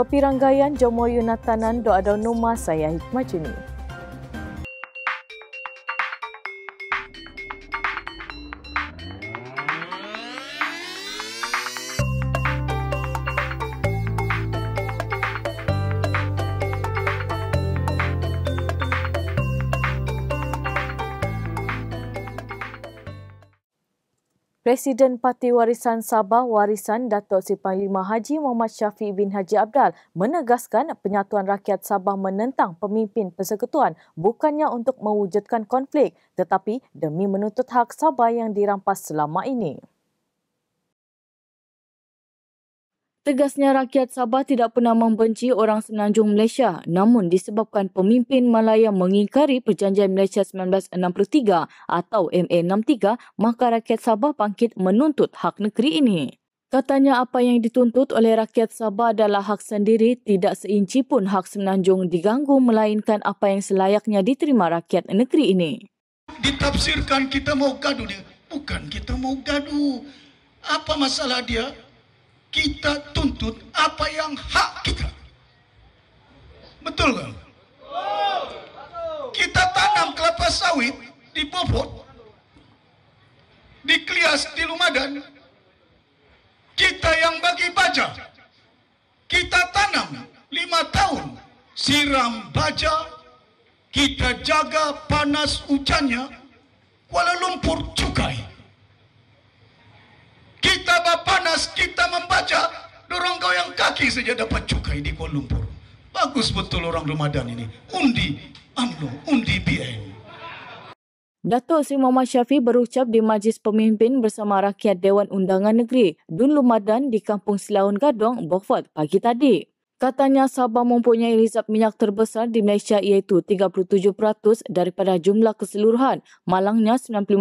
kopi ranggayan jomo yunatanan doa daun numa saya hikmah cini. Presiden Parti Warisan Sabah Warisan Datuk Seri Panglima Haji Muhammad Syafiq bin Haji Abdal menegaskan Penyatuan Rakyat Sabah menentang pemimpin persekutuan bukannya untuk mewujudkan konflik tetapi demi menuntut hak Sabah yang dirampas selama ini. Tegasnya rakyat Sabah tidak pernah membenci orang semenanjung Malaysia namun disebabkan pemimpin Malaya mengingkari Perjanjian Malaysia 1963 atau MA63 maka rakyat Sabah bangkit menuntut hak negeri ini. Katanya apa yang dituntut oleh rakyat Sabah adalah hak sendiri tidak seinci pun hak semenanjung diganggu melainkan apa yang selayaknya diterima rakyat negeri ini. Ditafsirkan kita mau gaduh dia. Bukan kita mau gaduh. Apa masalah dia? kita tuntut apa yang hak kita. Betul kan? Kita tanam kelapa sawit di Bobot, di Klias, di Lumadan. Kita yang bagi baja. Kita tanam lima tahun. Siram baja. Kita jaga panas hujannya. Kuala Lumpur cukai. panas kita membaca dorong kau yang kaki saja dapat cukai di Kuala Lumpur bagus betul orang Ramadan ini undi UMNO undi BN Datuk Sri Muhammad Syafi berucap di Majlis Pemimpin bersama Rakyat Dewan Undangan Negeri Dun Lumadan di Kampung Silaun Gadong, Beaufort pagi tadi. Katanya Sabah mempunyai hisap minyak terbesar di Malaysia iaitu 37% daripada jumlah keseluruhan. Malangnya 95%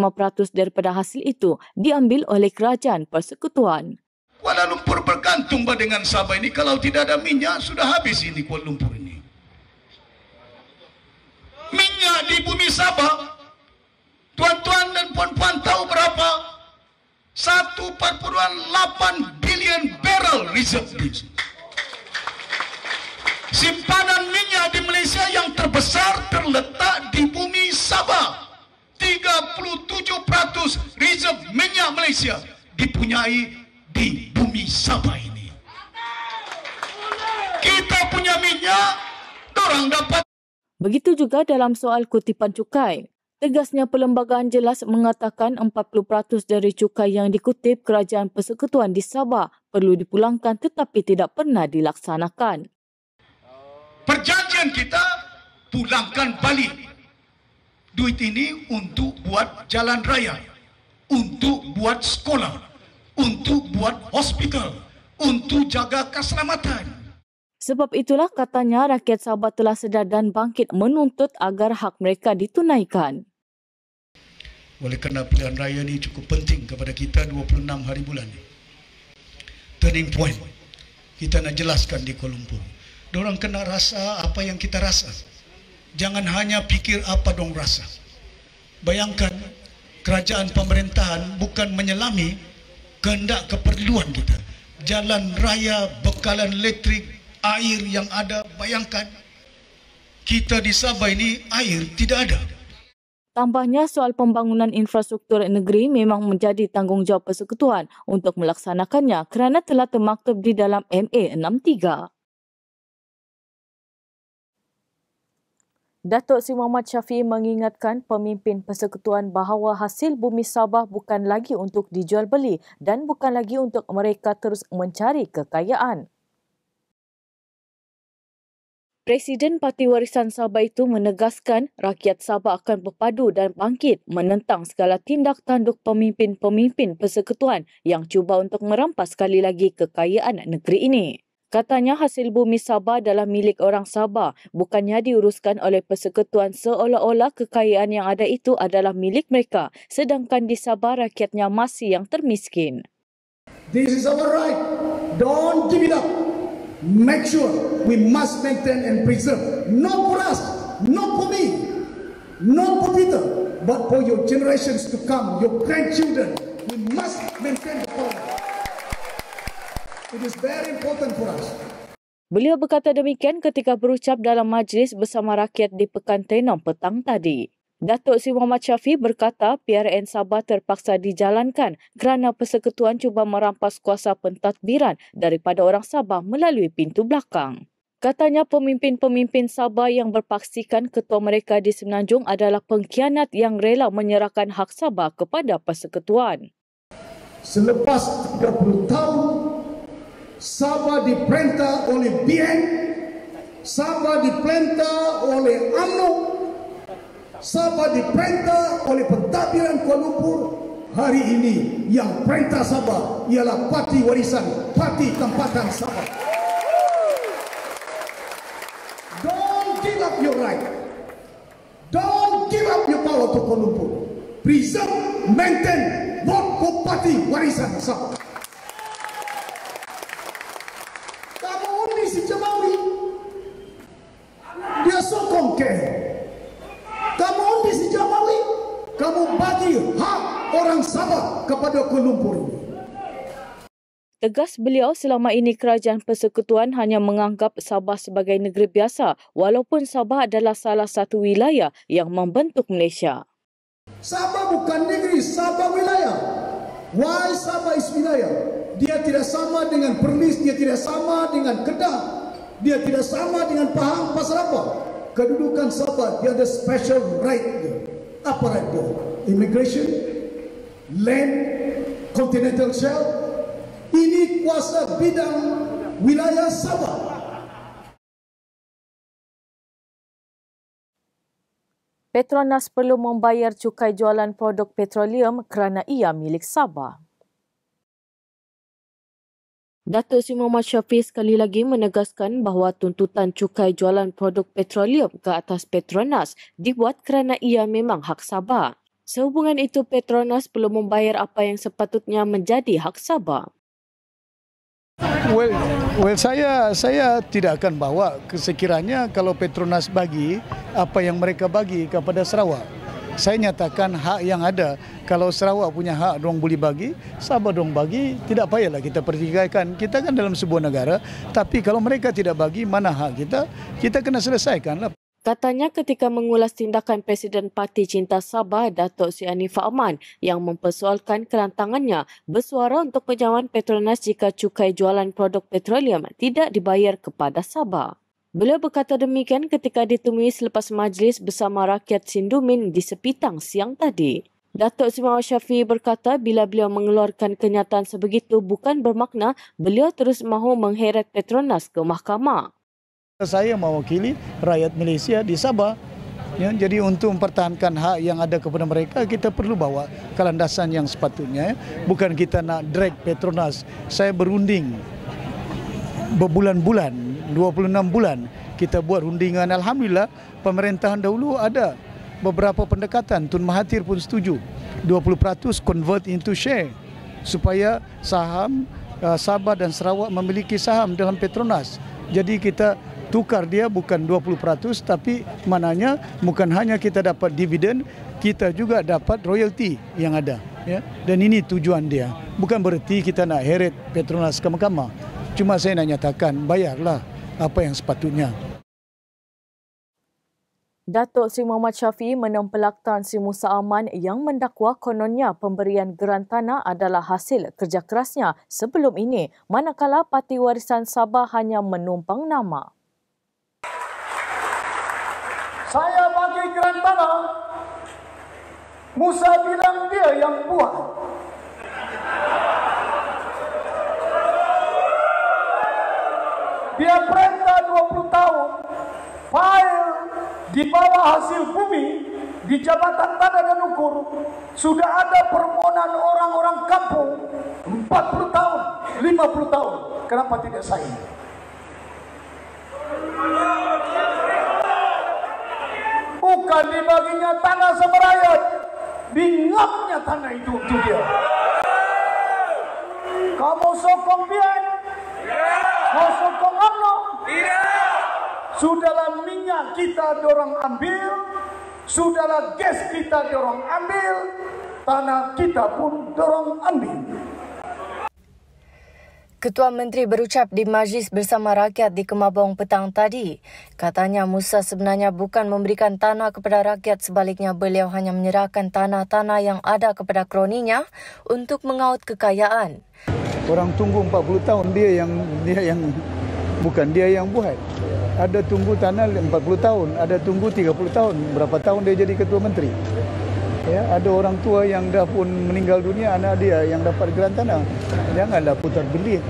daripada hasil itu diambil oleh kerajaan persekutuan. Kuala Lumpur bergantung dengan Sabah ini kalau tidak ada minyak sudah habis ini Kuala Lumpur ini. Minyak di bumi Sabah, tuan-tuan dan puan-puan tahu berapa? 1.8 bilion barrel reserve Simpanan minyak di Malaysia yang terbesar terletak di bumi Sabah. 37% reserve minyak Malaysia dipunyai di bumi Sabah ini. Kita punya minyak, orang dapat. Begitu juga dalam soal kutipan cukai. Tegasnya perlembagaan jelas mengatakan 40% dari cukai yang dikutip kerajaan persekutuan di Sabah perlu dipulangkan tetapi tidak pernah dilaksanakan. Perjanjian kita pulangkan balik duit ini untuk buat jalan raya, untuk buat sekolah, untuk buat hospital, untuk jaga keselamatan. Sebab itulah katanya rakyat sahabat telah sedar dan bangkit menuntut agar hak mereka ditunaikan. Oleh kerana pilihan raya ini cukup penting kepada kita 26 hari bulan ini. Turning point. Kita nak jelaskan di Kuala Lumpur orang kena rasa apa yang kita rasa. Jangan hanya pikir apa dong rasa. Bayangkan kerajaan pemerintahan bukan menyelami kehendak keperluan kita. Jalan raya, bekalan elektrik, air yang ada, bayangkan kita di Sabah ini air tidak ada. Tambahnya soal pembangunan infrastruktur negeri memang menjadi tanggungjawab persekutuan untuk melaksanakannya kerana telah termaktub di dalam MA 63. Datuk Seri Muhammad Syafiq mengingatkan pemimpin persekutuan bahawa hasil bumi Sabah bukan lagi untuk dijual beli dan bukan lagi untuk mereka terus mencari kekayaan. Presiden Parti Warisan Sabah itu menegaskan rakyat Sabah akan berpadu dan bangkit menentang segala tindak tanduk pemimpin-pemimpin persekutuan yang cuba untuk merampas sekali lagi kekayaan negeri ini. Katanya hasil bumi Sabah adalah milik orang Sabah, bukannya diuruskan oleh persekutuan seolah-olah kekayaan yang ada itu adalah milik mereka, sedangkan di Sabah rakyatnya masih yang termiskin. This is our right. Don't give it up. Make sure we must maintain and preserve. Not for us, not for me, not for Peter, but for your generations to come, your grandchildren. We must maintain the power. It is very important for us. Beliau berkata demikian ketika berucap dalam majlis bersama rakyat di Pekan Tenom petang tadi. Datuk Sri Muhammad Syafi berkata PRN Sabah terpaksa dijalankan kerana persekutuan cuba merampas kuasa pentadbiran daripada orang Sabah melalui pintu belakang. Katanya pemimpin-pemimpin Sabah yang berpaksikan ketua mereka di Semenanjung adalah pengkhianat yang rela menyerahkan hak Sabah kepada persekutuan. Selepas 30 tahun Saba diperintah oleh Bien Saba diperintah oleh UMNO Saba diperintah oleh pentadbiran Kuala Lumpur Hari ini yang perintah Saba Ialah parti warisan Parti tempatan Saba Don't give up your right Don't give up your power to Kuala Lumpur Preserve, maintain, vote for party warisan Saba Tegas beliau selama ini kerajaan persekutuan hanya menganggap Sabah sebagai negeri biasa walaupun Sabah adalah salah satu wilayah yang membentuk Malaysia. Sabah bukan negeri, Sabah wilayah. Why Sabah is wilayah? Dia tidak sama dengan Perlis, dia tidak sama dengan Kedah, dia tidak sama dengan Pahang, pasal apa? Kedudukan Sabah, dia ada special right dia. Apa right dia? Immigration, land, continental shelf, ini kuasa bidang wilayah Sabah. Petronas perlu membayar cukai jualan produk petroleum kerana ia milik Sabah. Datuk Sri Muhammad Syafiq sekali lagi menegaskan bahawa tuntutan cukai jualan produk petroleum ke atas Petronas dibuat kerana ia memang hak Sabah. Sehubungan itu Petronas perlu membayar apa yang sepatutnya menjadi hak Sabah. Well, well saya saya tidak akan bawa kesekiranya kalau Petronas bagi apa yang mereka bagi kepada Sarawak. Saya nyatakan hak yang ada. Kalau Sarawak punya hak, dong boleh bagi. Sabah dong bagi, tidak payahlah kita pertikaikan. Kita kan dalam sebuah negara. Tapi kalau mereka tidak bagi, mana hak kita? Kita kena selesaikanlah. Katanya ketika mengulas tindakan Presiden Parti Cinta Sabah, Datuk Sri Anifah Aman yang mempersoalkan kerantangannya bersuara untuk penjaman Petronas jika cukai jualan produk petroleum tidak dibayar kepada Sabah. Beliau berkata demikian ketika ditemui selepas majlis bersama rakyat Sindumin di Sepitang siang tadi. Datuk Simawa Syafi'i berkata bila beliau mengeluarkan kenyataan sebegitu bukan bermakna beliau terus mahu mengheret Petronas ke mahkamah. Saya mewakili rakyat Malaysia di Sabah. Ya, jadi untuk mempertahankan hak yang ada kepada mereka, kita perlu bawa kelandasan yang sepatutnya. Ya. Bukan kita nak drag Petronas. Saya berunding berbulan-bulan, 26 bulan kita buat rundingan. Alhamdulillah pemerintahan dahulu ada beberapa pendekatan. Tun Mahathir pun setuju. 20% convert into share supaya saham uh, Sabah dan Sarawak memiliki saham dalam Petronas. Jadi kita tukar dia bukan 20% tapi mananya bukan hanya kita dapat dividen, kita juga dapat royalty yang ada. Ya. Dan ini tujuan dia. Bukan bererti kita nak heret Petronas ke mahkamah. Cuma saya nak nyatakan, bayarlah apa yang sepatutnya. Datuk Sri Muhammad Syafiq menempelak Tan Sri Musa Aman yang mendakwa kononnya pemberian geran tanah adalah hasil kerja kerasnya sebelum ini, manakala Parti Warisan Sabah hanya menumpang nama. Saya bagi keran tanah. Musa bilang dia yang buat. Dia perintah 20 tahun. fail di bawah hasil bumi. Di jabatan tanah dan ukur. Sudah ada permohonan orang-orang kampung. 40 tahun, 50 tahun. Kenapa tidak saya ini? bukan dibaginya tanah semerayat, dinyapnya tanah itu untuk dia. Kamu sokong dia? Mau sokong Allah? Sudahlah minyak kita dorong ambil, sudahlah gas kita dorong ambil, tanah kita pun dorong ambil. Ketua Menteri berucap di majlis bersama rakyat di Kemabong petang tadi. Katanya Musa sebenarnya bukan memberikan tanah kepada rakyat sebaliknya beliau hanya menyerahkan tanah-tanah yang ada kepada kroninya untuk mengaut kekayaan. Orang tunggu 40 tahun dia yang dia yang bukan dia yang buat. Ada tunggu tanah 40 tahun, ada tunggu 30 tahun. Berapa tahun dia jadi ketua menteri? Ya, ada orang tua yang dah pun meninggal dunia, anak dia yang dapat geran tanah. Janganlah putar belit.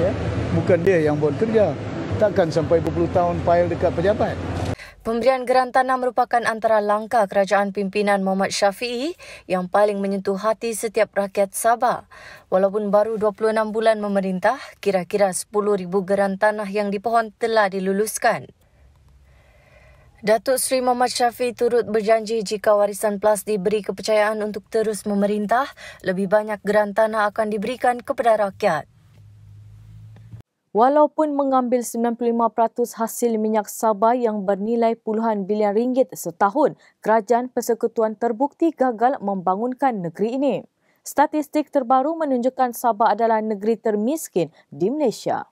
Ya, bukan dia yang buat kerja. Takkan sampai 20 tahun file dekat pejabat. Pemberian geran tanah merupakan antara langkah kerajaan pimpinan Muhammad Syafi'i yang paling menyentuh hati setiap rakyat Sabah. Walaupun baru 26 bulan memerintah, kira-kira 10,000 geran tanah yang dipohon telah diluluskan. Datuk Seri Muhammad Syafi turut berjanji jika warisan PLUS diberi kepercayaan untuk terus memerintah, lebih banyak geran tanah akan diberikan kepada rakyat. Walaupun mengambil 95% hasil minyak Sabah yang bernilai puluhan bilion ringgit setahun, kerajaan persekutuan terbukti gagal membangunkan negeri ini. Statistik terbaru menunjukkan Sabah adalah negeri termiskin di Malaysia.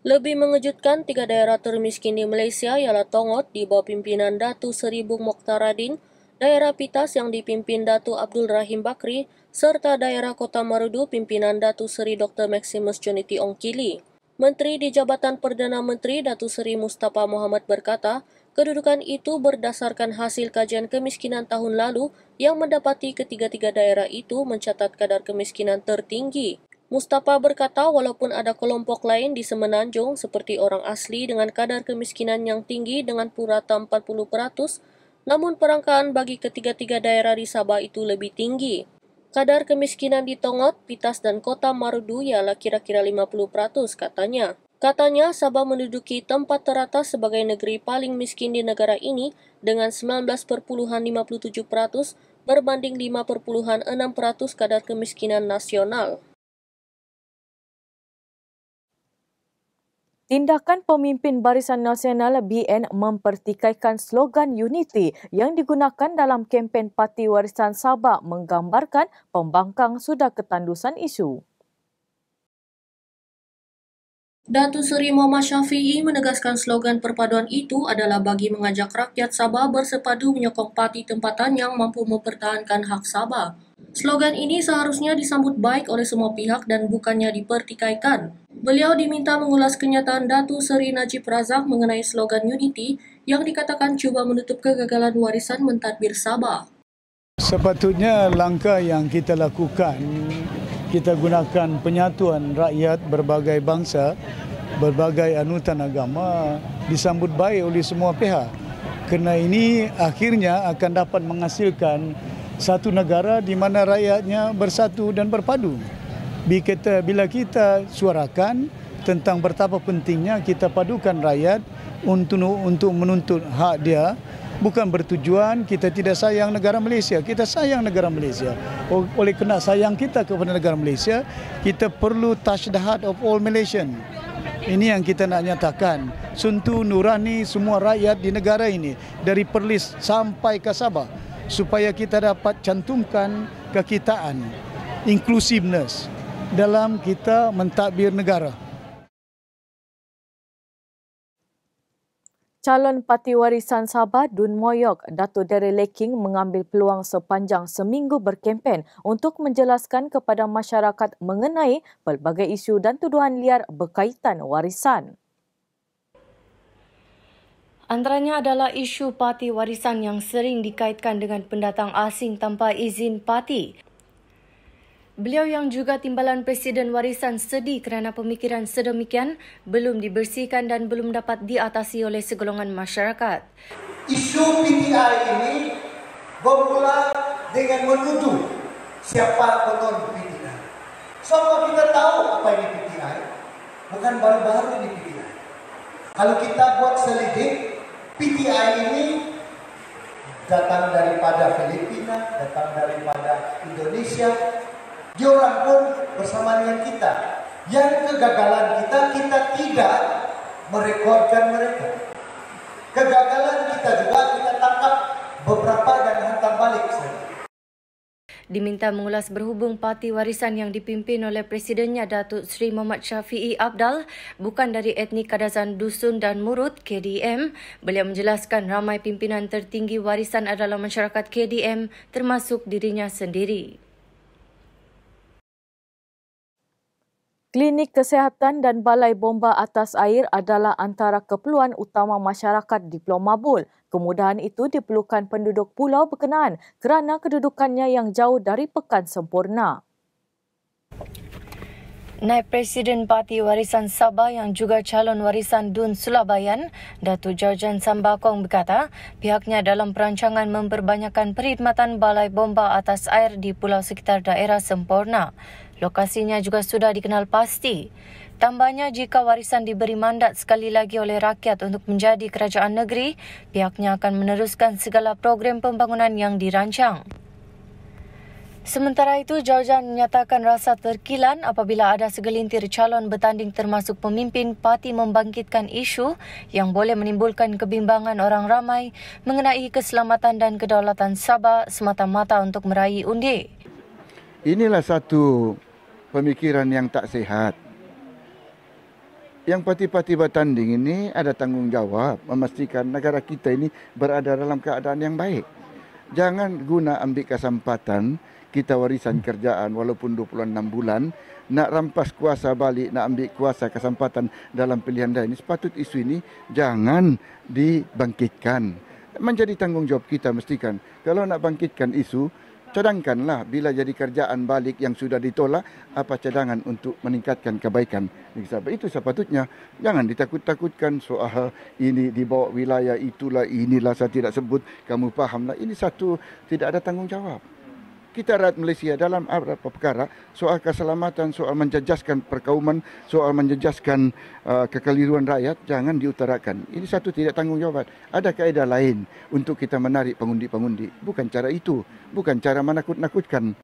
Lebih mengejutkan, tiga daerah termiskin di Malaysia ialah Tongod di bawah pimpinan Datu Seri Bung Mokhtaradin, daerah Pitas yang dipimpin Datu Abdul Rahim Bakri, serta daerah Kota Marudu pimpinan Datu Seri Dr. Maximus Joniti Ongkili. Menteri di Jabatan Perdana Menteri Datu Seri Mustafa Muhammad berkata, kedudukan itu berdasarkan hasil kajian kemiskinan tahun lalu yang mendapati ketiga-tiga daerah itu mencatat kadar kemiskinan tertinggi. Mustafa berkata walaupun ada kelompok lain di Semenanjung seperti orang asli dengan kadar kemiskinan yang tinggi dengan purata 40%, namun perangkaan bagi ketiga-tiga daerah di Sabah itu lebih tinggi. Kadar kemiskinan di Tongot, Pitas, dan Kota Marudu ialah kira-kira 50% katanya. Katanya Sabah menduduki tempat teratas sebagai negeri paling miskin di negara ini dengan 19,57% berbanding 5,6% kadar kemiskinan nasional. Tindakan pemimpin Barisan Nasional BN mempertikaikan slogan Unity yang digunakan dalam kempen Parti Warisan Sabah menggambarkan pembangkang sudah ketandusan isu. Datu Seri Muhammad Syafi'i menegaskan slogan perpaduan itu adalah bagi mengajak rakyat Sabah bersepadu menyokong parti tempatan yang mampu mempertahankan hak Sabah. Slogan ini seharusnya disambut baik oleh semua pihak dan bukannya dipertikaikan. Beliau diminta mengulas kenyataan Datu Seri Najib Razak mengenai slogan Unity yang dikatakan cuba menutup kegagalan warisan mentadbir Sabah. Sepatutnya langkah yang kita lakukan kita gunakan penyatuan rakyat berbagai bangsa, berbagai anutan agama disambut baik oleh semua pihak. Kerana ini akhirnya akan dapat menghasilkan satu negara di mana rakyatnya bersatu dan berpadu. Bila kita, suarakan tentang betapa pentingnya kita padukan rakyat untuk menuntut hak dia, bukan bertujuan kita tidak sayang negara Malaysia. Kita sayang negara Malaysia. Oleh kena sayang kita kepada negara Malaysia, kita perlu touch the heart of all Malaysian. Ini yang kita nak nyatakan. Suntu nurani semua rakyat di negara ini dari Perlis sampai ke Sabah supaya kita dapat cantumkan kekitaan, inclusiveness dalam kita mentadbir negara. Calon Parti Warisan Sabah Dun Moyok, Dato' Derry Leking mengambil peluang sepanjang seminggu berkempen untuk menjelaskan kepada masyarakat mengenai pelbagai isu dan tuduhan liar berkaitan warisan. Antaranya adalah isu parti warisan yang sering dikaitkan dengan pendatang asing tanpa izin parti. Beliau yang juga timbalan Presiden Warisan sedih kerana pemikiran sedemikian belum dibersihkan dan belum dapat diatasi oleh segolongan masyarakat. Isu PTI ini bermula dengan menuduh siapa penonton PTI. Semua kita tahu apa ini PTI, bukan baru-baru ini PTI. Kalau kita buat selidik, PTI ini datang daripada Filipina, datang daripada Indonesia, Orang pun bersama dengan kita. Yang kegagalan kita, kita tidak merekodkan mereka. Kegagalan kita juga kita tangkap beberapa dan hantar balik sendiri. Diminta mengulas berhubung parti warisan yang dipimpin oleh Presidennya Datuk Sri Muhammad Syafi'i Abdal bukan dari etnik Kadazan Dusun dan Murut, KDM, beliau menjelaskan ramai pimpinan tertinggi warisan adalah masyarakat KDM termasuk dirinya sendiri. Klinik kesehatan dan balai bomba atas air adalah antara keperluan utama masyarakat di Pulau Mabul. Kemudahan itu diperlukan penduduk pulau berkenaan kerana kedudukannya yang jauh dari pekan sempurna. Naib Presiden Parti Warisan Sabah yang juga calon warisan Dun Sulabayan, Datu Jajan Sambakong berkata, pihaknya dalam perancangan memperbanyakkan perkhidmatan balai bomba atas air di pulau sekitar daerah Semporna. Lokasinya juga sudah dikenal pasti. Tambahnya jika warisan diberi mandat sekali lagi oleh rakyat untuk menjadi kerajaan negeri, pihaknya akan meneruskan segala program pembangunan yang dirancang. Sementara itu, Jawjan menyatakan rasa terkilan apabila ada segelintir calon bertanding termasuk pemimpin parti membangkitkan isu yang boleh menimbulkan kebimbangan orang ramai mengenai keselamatan dan kedaulatan Sabah semata-mata untuk meraih undi. Inilah satu pemikiran yang tak sehat, Yang pati-pati bertanding ini ada tanggungjawab memastikan negara kita ini berada dalam keadaan yang baik. Jangan guna ambil kesempatan kita warisan kerjaan walaupun 26 bulan nak rampas kuasa balik, nak ambil kuasa kesempatan dalam pilihan ini. Sepatut isu ini jangan dibangkitkan. Menjadi tanggungjawab kita mestikan kalau nak bangkitkan isu cadangkanlah bila jadi kerjaan balik yang sudah ditolak apa cadangan untuk meningkatkan kebaikan di itu sepatutnya jangan ditakut-takutkan soal ini di bawah wilayah itulah inilah saya tidak sebut kamu fahamlah ini satu tidak ada tanggungjawab kita rakyat Malaysia dalam beberapa perkara soal keselamatan, soal menjejaskan perkauman, soal menjejaskan uh, kekeliruan rakyat jangan diutarakan. Ini satu tidak tanggungjawab. Ada kaedah lain untuk kita menarik pengundi-pengundi. Bukan cara itu, bukan cara menakut-nakutkan.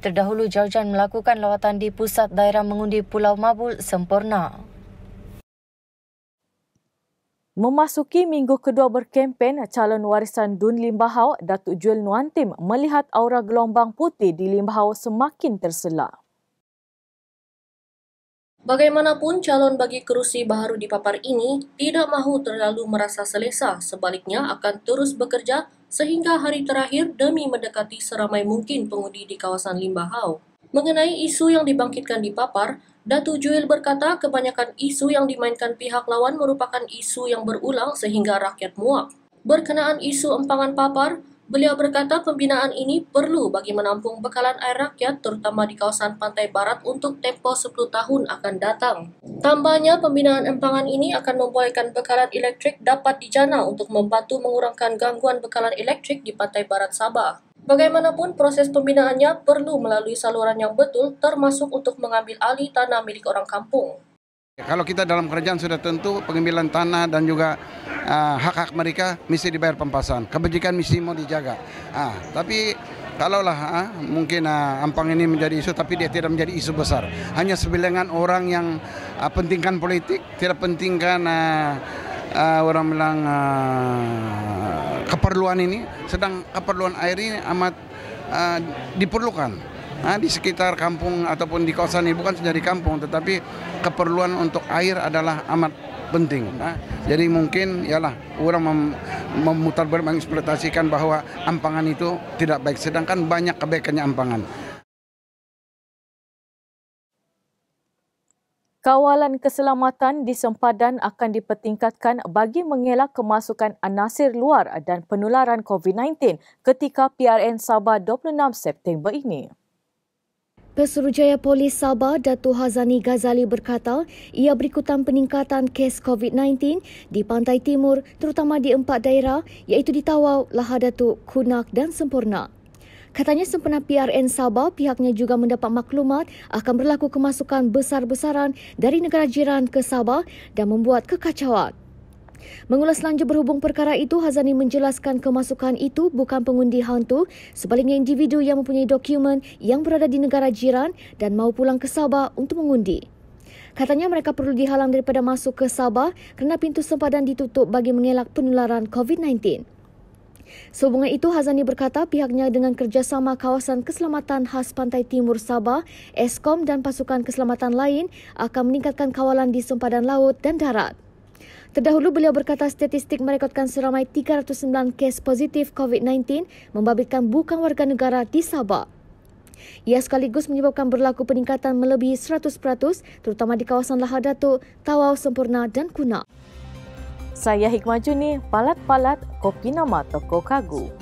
Terdahulu Jaujan melakukan lawatan di pusat daerah mengundi Pulau Mabul sempurna. Memasuki minggu kedua berkempen, calon warisan Dun Limbahau, Datuk Jewel Nuantim melihat aura gelombang putih di Limbahau semakin terselak. Bagaimanapun calon bagi kerusi baru di papar ini tidak mahu terlalu merasa selesa, sebaliknya akan terus bekerja sehingga hari terakhir demi mendekati seramai mungkin pengundi di kawasan Limbahau. Mengenai isu yang dibangkitkan di papar, Datu Juil berkata kebanyakan isu yang dimainkan pihak lawan merupakan isu yang berulang sehingga rakyat muak. Berkenaan isu empangan papar, beliau berkata pembinaan ini perlu bagi menampung bekalan air rakyat terutama di kawasan pantai barat untuk tempo 10 tahun akan datang. Tambahnya pembinaan empangan ini akan membolehkan bekalan elektrik dapat dijana untuk membantu mengurangkan gangguan bekalan elektrik di pantai barat Sabah. Bagaimanapun, proses pembinaannya perlu melalui saluran yang betul, termasuk untuk mengambil alih tanah milik orang kampung. Kalau kita dalam kerjaan sudah tentu pengambilan tanah dan juga ah, hak-hak uh, mereka mesti dibayar pempasan. Kebajikan mesti mau dijaga. Ah, tapi kalaulah ah, mungkin ah, Ampang ini menjadi isu tapi dia tidak menjadi isu besar. Hanya sebilangan orang yang ah, pentingkan politik, tidak pentingkan ah, uh, orang bilang uh, keperluan ini sedang keperluan air ini amat uh, diperlukan uh, di sekitar kampung ataupun di kawasan ini bukan saja kampung tetapi keperluan untuk air adalah amat penting nah, jadi mungkin ialah orang mem memutar mengeksploitasikan bahwa ampangan itu tidak baik sedangkan banyak kebaikannya ampangan Kawalan keselamatan di sempadan akan dipertingkatkan bagi mengelak kemasukan anasir luar dan penularan COVID-19 ketika PRN Sabah 26 September ini. Pesuruhjaya Polis Sabah Datu Hazani Ghazali berkata ia berikutan peningkatan kes COVID-19 di Pantai Timur terutama di empat daerah iaitu di Tawau, Lahadatuk, Kunak dan Sempurna. Katanya sempena PRN Sabah pihaknya juga mendapat maklumat akan berlaku kemasukan besar-besaran dari negara jiran ke Sabah dan membuat kekacauan. Mengulas lanjut berhubung perkara itu, Hazani menjelaskan kemasukan itu bukan pengundi hantu, sebaliknya individu yang mempunyai dokumen yang berada di negara jiran dan mau pulang ke Sabah untuk mengundi. Katanya mereka perlu dihalang daripada masuk ke Sabah kerana pintu sempadan ditutup bagi mengelak penularan COVID-19. Sehubungan itu, Hazani berkata pihaknya dengan kerjasama kawasan keselamatan khas Pantai Timur Sabah, ESKOM dan pasukan keselamatan lain akan meningkatkan kawalan di sempadan laut dan darat. Terdahulu beliau berkata statistik merekodkan seramai 309 kes positif COVID-19 membabitkan bukan warga negara di Sabah. Ia sekaligus menyebabkan berlaku peningkatan melebihi 100% terutama di kawasan Lahadatuk, Tawau Sempurna dan Kunak. Saya Hikmah Juni, palat-palat kopi nama Toko Kagu.